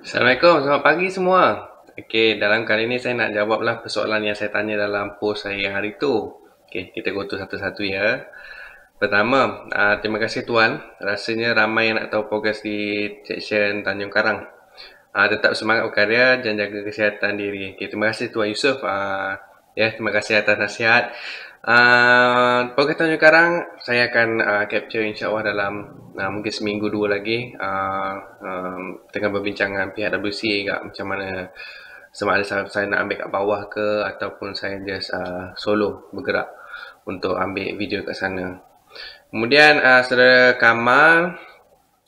Assalamualaikum, selamat pagi semua. Okey, dalam kali ni saya nak jawablah persoalan yang saya tanya dalam post saya hari tu. Okey, kita go to satu-satu ya. Pertama, uh, terima kasih tuan. Rasanya ramai yang nak tahu progres di section Tanjung Karang. Uh, tetap semangat berkarya dan jaga kesihatan diri. Okey, terima kasih tuan Yusuf. Uh, ah, ya, yeah, terima kasih atas nasihat. Uh, Pada tahun sekarang, saya akan uh, capture Allah dalam uh, mungkin seminggu dua lagi uh, um, Tengah berbincangan dengan pihak WC kat, macam mana sama ada saya, saya nak ambil kat bawah ke ataupun saya just uh, solo bergerak untuk ambil video kat sana Kemudian uh, saudara Kamal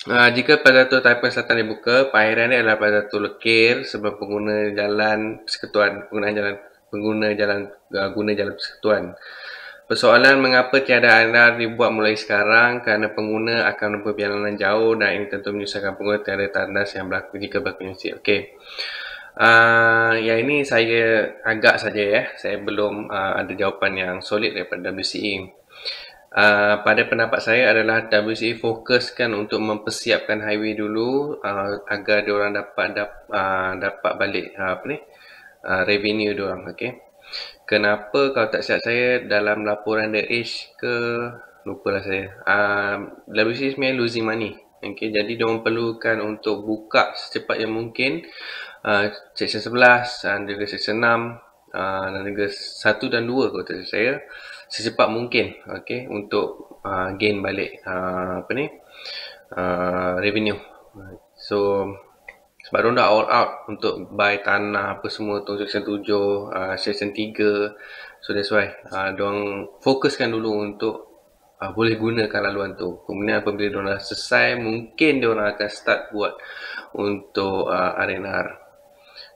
uh, Jika Pazatul Taipan Selatan dibuka, pahiran ni adalah Pazatul Lekir sebab pengguna jalan, persekutuan penggunaan jalan pengguna jalan uh, guna jalan persatuan. Persoalan mengapa tiada anar dibuat mulai sekarang kerana pengguna akan menempuh perjalanan jauh dan ini tentu menyusahkan pengguna tiada tandas yang berlaku jika berkunjung sini. Okey. Uh, yang ini saya agak saja ya. Saya belum uh, ada jawapan yang solid daripada WCE. Uh, pada pendapat saya adalah WCE fokuskan untuk mempersiapkan highway dulu uh, agar diorang dapat dap, uh, dapat balik uh, apa ni? uh, revenue dia orang okey kenapa kalau tak siap saya dalam laporan the age ke lah saya ah uh, WCS mean losing money okey jadi dia perlukan untuk buka secepat yang mungkin uh, section 11 ah, dan juga section 6 uh, dan juga 1 dan 2 kalau saya secepat mungkin okey untuk uh, gain balik uh, apa ni uh, revenue so baru dah all out untuk buy tanah apa semua tu section 7 uh, ah, section 3 so that's why uh, fokuskan dulu untuk uh, boleh gunakan laluan tu kemudian apabila diorang dah selesai mungkin diorang akan start buat untuk uh, RNR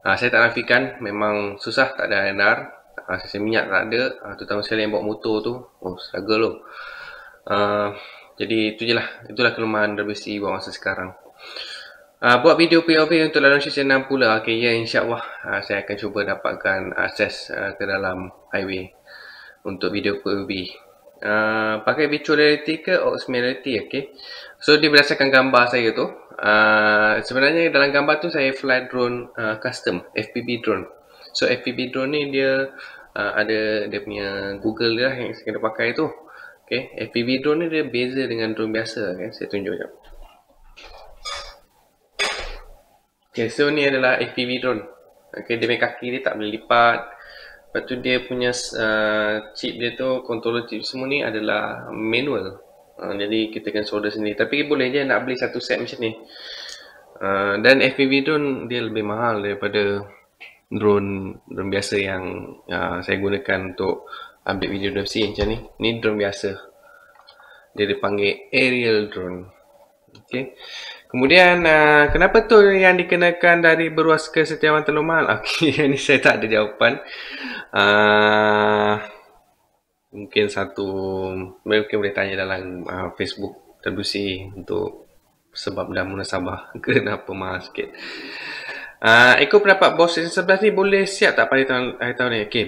uh, saya tak nafikan memang susah tak ada RNR uh, sesi minyak tak ada uh, terutama sekali yang bawa motor tu oh struggle tu uh, jadi itu je lah itulah kelemahan WC e buat masa sekarang uh, buat video POV untuk dalam season 6 pula okay ya insyaAllah uh, saya akan cuba dapatkan akses uh, ke dalam highway untuk video POV uh, pakai virtual reality ke augmented reality okay? so dia berdasarkan gambar saya tu uh, sebenarnya dalam gambar tu saya fly drone uh, custom FPV drone so FPV drone ni dia uh, ada dia punya google dia lah yang saya kena pakai tu Okay, FPV drone ni dia beza dengan drone biasa okay? Saya tunjuk sekejap Okay, so ni adalah FPV drone. Okay, dia punya kaki dia tak boleh lipat. Lepas tu dia punya uh, chip dia tu, controller chip semua ni adalah manual. Uh, jadi kita kan solder sendiri. Tapi boleh je nak beli satu set macam ni. Uh, dan FPV drone dia lebih mahal daripada drone, drone biasa yang uh, saya gunakan untuk ambil video UFC macam ni. Ni drone biasa. Dia dipanggil aerial drone. Okey. Kemudian uh, kenapa tu yang dikenakan dari beruas ke setiawan terlalu mahal? Okey, ini saya tak ada jawapan. Uh, mungkin satu mungkin boleh tanya dalam uh, Facebook terbusi untuk sebab dan munasabah kenapa mahal sikit. Uh, ikut pendapat bos yang 11 ni boleh siap tak pada tahun, hari tahun ni? Okay.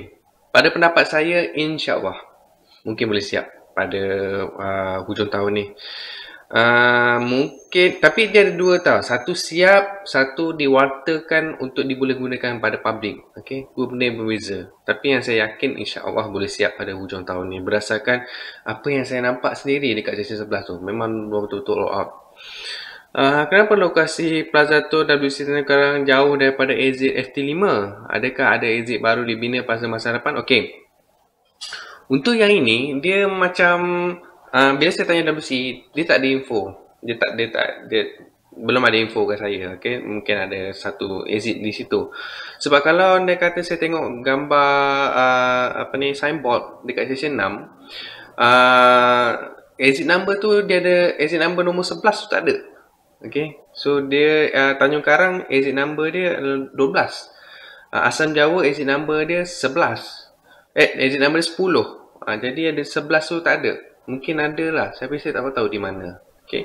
Pada pendapat saya, insyaAllah mungkin boleh siap pada uh, hujung tahun ni. Uh, mungkin tapi dia ada dua tau satu siap satu diwartakan untuk diboleh gunakan pada publik okey dua benda yang berbeza tapi yang saya yakin insya Allah boleh siap pada hujung tahun ni berdasarkan apa yang saya nampak sendiri dekat sesi sebelah tu memang betul-betul low up. uh, ah, kenapa lokasi Plaza Tour WC sekarang jauh daripada exit FT5? Adakah ada exit baru dibina pasal masa depan? Okey. Untuk yang ini, dia macam uh, bila saya tanya WC dia tak ada info dia tak dia tak dia belum ada info ke saya okey mungkin ada satu exit di situ sebab kalau dia kata saya tengok gambar uh, apa ni signboard dekat stesen 6 uh, ah, exit number tu dia ada exit number nombor 11 tu tak ada okey so dia uh, Tanjung Karang exit number dia 12 uh, Asam Jawa exit number dia 11 eh exit number dia 10 uh, jadi ada 11 tu tak ada mungkin ada lah saya pun tak tahu di mana okey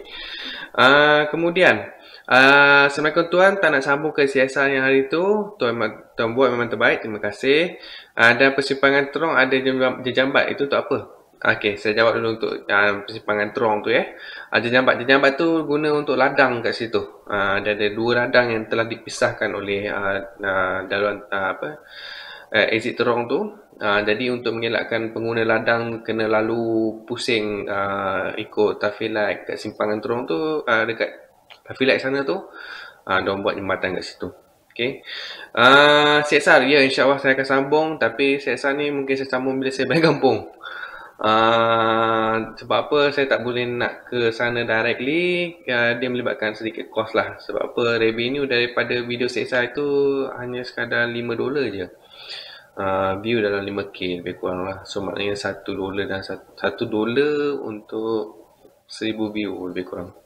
uh, kemudian Uh, ah, Assalamualaikum tuan, tak nak sambung ke CSR yang hari tu Tuan, tuan buat memang terbaik, terima kasih uh, Dan persimpangan terong ada jejambat, itu untuk apa? Okey, saya jawab dulu untuk uh, persimpangan terong tu ya eh. uh, Jejambat, jejambat tu guna untuk ladang kat situ uh, Dia ada dua ladang yang telah dipisahkan oleh uh, uh, daluan uh, apa uh, exit terong tu Ah, jadi untuk mengelakkan pengguna ladang kena lalu pusing uh, ikut traffic light kat simpangan terong tu uh, dekat traffic sana tu uh, dia buat jembatan kat situ Okay. Uh, Seksar, ya Allah saya akan sambung Tapi Seksar ni mungkin saya sambung bila saya balik kampung uh, Sebab apa saya tak boleh nak ke sana directly uh, Dia melibatkan sedikit kos lah Sebab apa revenue daripada video Seksar itu Hanya sekadar 5 dolar je Ah, view dalam 5k lebih kurang lah so maknanya 1 dolar dan 1 dolar untuk 1000 view lebih kurang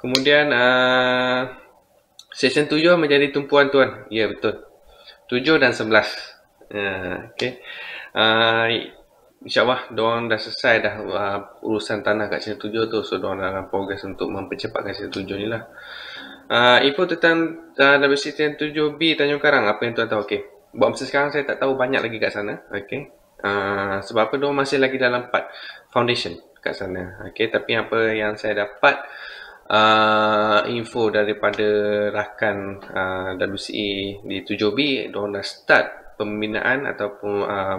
kemudian uh, session 7 menjadi tumpuan tuan ya yeah, betul 7 dan 11 uh, ok uh, insyaAllah diorang dah selesai dah uh, urusan tanah kat session 7 tu so diorang dah progress untuk mempercepatkan session 7 ni lah Uh, info tentang uh, WCTN 7B Tanjung Karang Apa yang tuan tahu Okay buat masa sekarang saya tak tahu banyak lagi kat sana okey uh, ah, sebab apa dia masih lagi dalam part foundation kat sana okey tapi apa yang saya dapat uh, info daripada rakan uh, ah, WCE di 7B dia dah start pembinaan ataupun uh,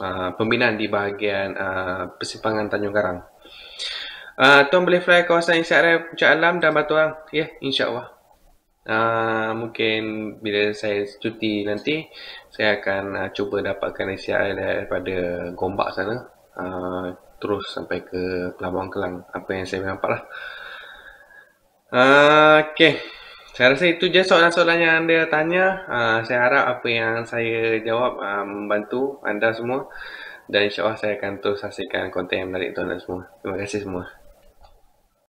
uh, pembinaan di bahagian uh, persimpangan Tanjung Karang uh, tuan boleh fly kawasan Insya Alam dan Batu Ang ya yeah, insyaallah Ah, mungkin bila saya cuti nanti saya akan uh, cuba dapatkan SCI daripada Gombak sana uh, terus sampai ke Pelabuhan Kelang apa yang saya nampak lah uh, okay. saya rasa itu je soalan-soalan yang anda tanya uh, saya harap apa yang saya jawab uh, membantu anda semua dan insyaAllah saya akan terus saksikan konten yang menarik tuan-tuan semua. Terima kasih semua.